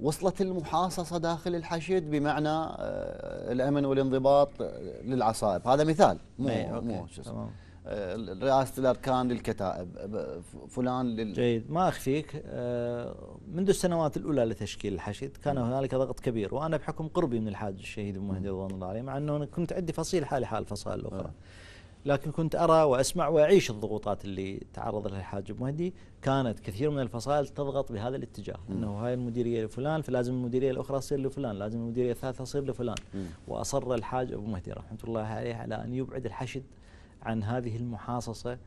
وصلت المحاصصة داخل الحشد بمعنى آه، الأمن والانضباط آه، للعصائب هذا مثال مو إيه، مو شو اسمه آه، رئاسة الأركان للكتائب فلان لل... جيد ما أخفيك منذ السنوات الأولى لتشكيل الحشد كان هنالك ضغط كبير وأنا بحكم قربي من الحاج الشهيد المهدي رضوان الله عليه مع أنه كنت عندي فصيل حالي حال الفصائل الأخرى لكن كنت أرى وأسمع وأعيش الضغوطات اللي تعرض لها الحاجب مهدي كانت كثير من الفصائل تضغط بهذا الاتجاه م. أنه هاي المديرية لفلان فلازم المديرية الأخرى تصير لفلان لازم المديرية الثالثة تصير لفلان م. وأصر الحاج أبو مهدي رحمة الله عليه على أن يبعد الحشد عن هذه المحاصصة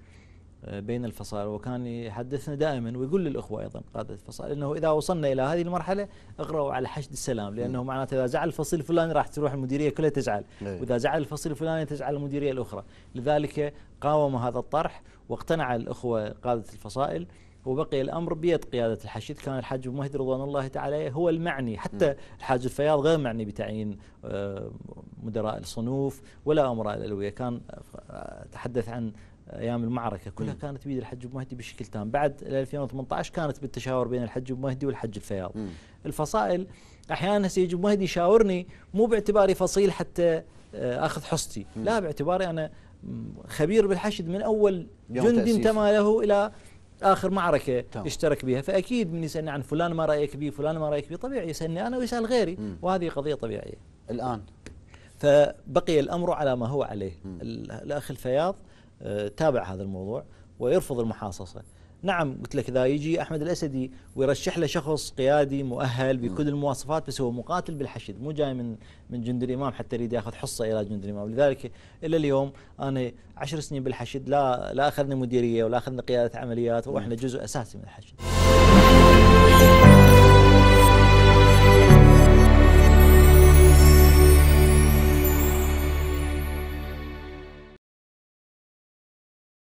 بين الفصائل وكان يحدثنا دائما ويقول للاخوه ايضا قاده الفصائل انه اذا وصلنا الى هذه المرحله اقرأوا على حشد السلام لانه معناته اذا زعل الفصيل الفلاني راح تروح المديريه كلها تزعل إيه. واذا زعل الفصيل الفلاني تزعل المديريه الاخرى لذلك قاوم هذا الطرح واقتنع الاخوه قاده الفصائل وبقي الامر بيد قياده الحشد كان الحاج مهدي رضوان الله تعالى هو المعني حتى الحاج الفياض غير معني بتعيين آه، مدراء الصنوف ولا امراء الالويه كان آه، تحدث عن ايام المعركه كلها م. كانت بيد الحج مهدي بشكل تام بعد 2018 كانت بالتشاور بين الحج مهدي والحج الفياض م. الفصائل احيانا سيجي مهدي يشاورني مو باعتباري فصيل حتى آه، اخذ حصتي م. لا باعتباري انا خبير بالحشد من اول جندي انتمى له الى اخر معركه طبعا. اشترك بها فاكيد من يسالني عن فلان ما رايك بي فلان ما رايك بي طبيعي يسالني انا ويسال غيري م. وهذه قضيه طبيعيه الان فبقي الامر على ما هو عليه الاخ الفياض تابع هذا الموضوع ويرفض المحاصصه نعم قلت لك اذا يجي احمد الاسدي ويرشح له شخص قيادي مؤهل بكل المواصفات بس هو مقاتل بالحشد مو جاي من من جند الامام حتى يريد ياخذ حصه الى جند الامام لذلك الى اليوم انا عشر سنين بالحشد لا لا اخذنا مديريه ولا اخذنا قياده عمليات واحنا جزء اساسي من الحشد